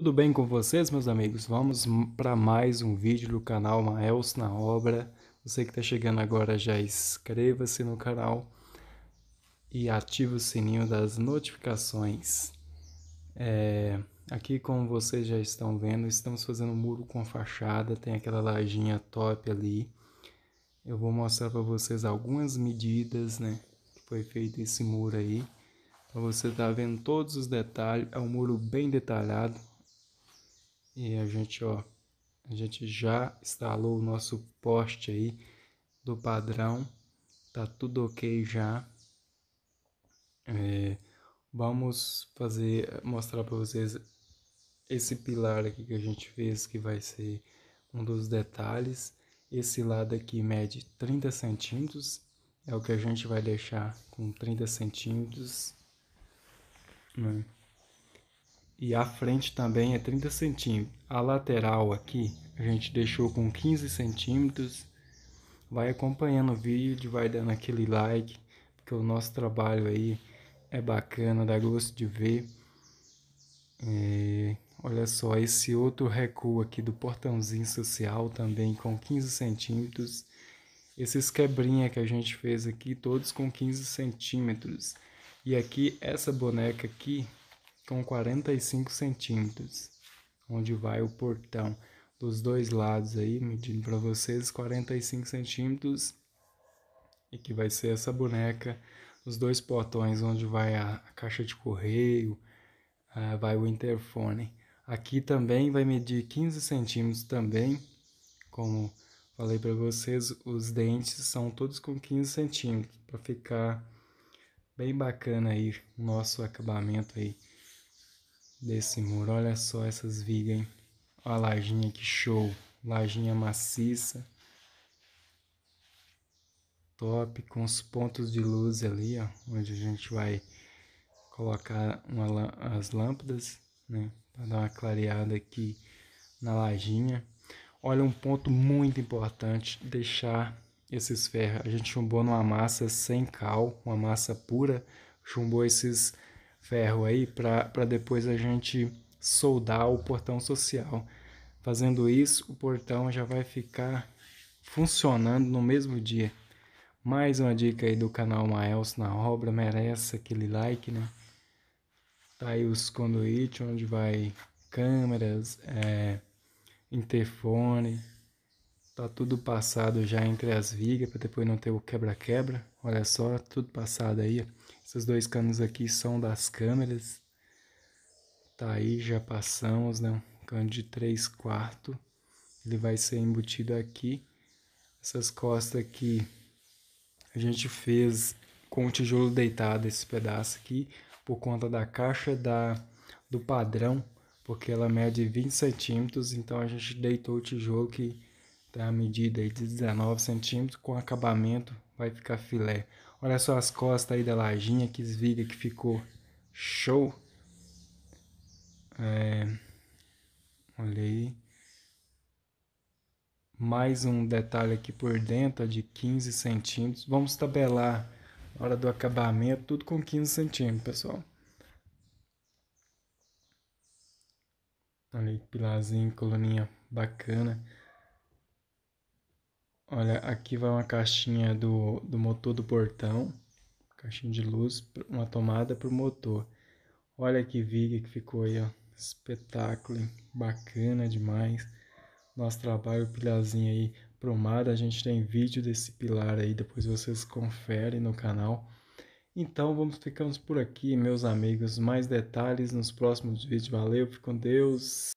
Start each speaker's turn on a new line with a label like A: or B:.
A: Tudo bem com vocês, meus amigos? Vamos para mais um vídeo do canal Maels na Obra. Você que está chegando agora já inscreva-se no canal e ative o sininho das notificações. É, aqui, como vocês já estão vendo, estamos fazendo um muro com fachada, tem aquela lajinha top ali. Eu vou mostrar para vocês algumas medidas, né, que foi feito esse muro aí. Para você estar tá vendo todos os detalhes, é um muro bem detalhado e a gente, ó, a gente já instalou o nosso poste aí do padrão. Tá tudo ok já. É, vamos fazer, mostrar para vocês esse pilar aqui que a gente fez, que vai ser um dos detalhes. Esse lado aqui mede 30 centímetros, é o que a gente vai deixar com 30 centímetros. Né? e a frente também é 30 centímetros. A lateral aqui a gente deixou com 15 centímetros. Vai acompanhando o vídeo, vai dando aquele like, porque o nosso trabalho aí é bacana, dá gosto de ver. E é, olha só, esse outro recuo aqui do portãozinho social também com 15 centímetros. Esses quebrinha que a gente fez aqui, todos com 15 centímetros. E aqui, essa boneca aqui, com 45 centímetros, onde vai o portão dos dois lados aí, medindo para vocês 45 centímetros e que vai ser essa boneca, os dois portões onde vai a, caixa de correio, uh, vai o interfone. Aqui também vai medir 15 centímetros também, como falei para vocês, os dentes são todos com 15 centímetros para ficar bem bacana aí o nosso acabamento aí desse muro. Olha só essas vigas, hein? Olha a lajinha, que show. Lajinha maciça. Top, com os pontos de luz ali, ó. Onde a gente vai colocar uma, as lâmpadas, né? Pra dar uma clareada aqui na lajinha. Olha um ponto muito importante, deixar esses ferros. A gente chumbou numa massa sem cal, uma massa pura. Chumbou esses ferro aí para depois a gente soldar o portão social. Fazendo isso, o portão já vai ficar funcionando no mesmo dia. Mais uma dica aí do canal Maels na obra, merece aquele like, né? Tá aí os conduítes onde vai câmeras, é, interfone, Tá tudo passado já entre as vigas para depois não ter o quebra-quebra. Olha só, tudo passado aí. Esses dois canos aqui são das câmeras. Tá aí, já passamos, né? Um cano de 3 quartos. Ele vai ser embutido aqui. Essas costas aqui a gente fez com o tijolo deitado esse pedaço aqui por conta da caixa da do padrão, porque ela mede 20 centímetros, então a gente deitou o tijolo que Tá a medida aí de 19 centímetros com acabamento, vai ficar filé. Olha só as costas aí da lajinha, que esviga que ficou show. É, olha aí. Mais um detalhe aqui por dentro, de 15 centímetros. Vamos tabelar na hora do acabamento, tudo com 15 centímetros, pessoal. Olha aí, pilarzinho, coluninha bacana. Olha, aqui vai uma caixinha do, do motor do portão, caixinha de luz, uma tomada para o motor. Olha que viga que ficou aí, ó. Espetáculo, hein? bacana demais. Nosso trabalho, pilarzinho aí promada, a gente tem vídeo desse pilar aí, depois vocês conferem no canal. Então, vamos ficamos por aqui, meus amigos. Mais detalhes nos próximos vídeos. Valeu, fique com Deus.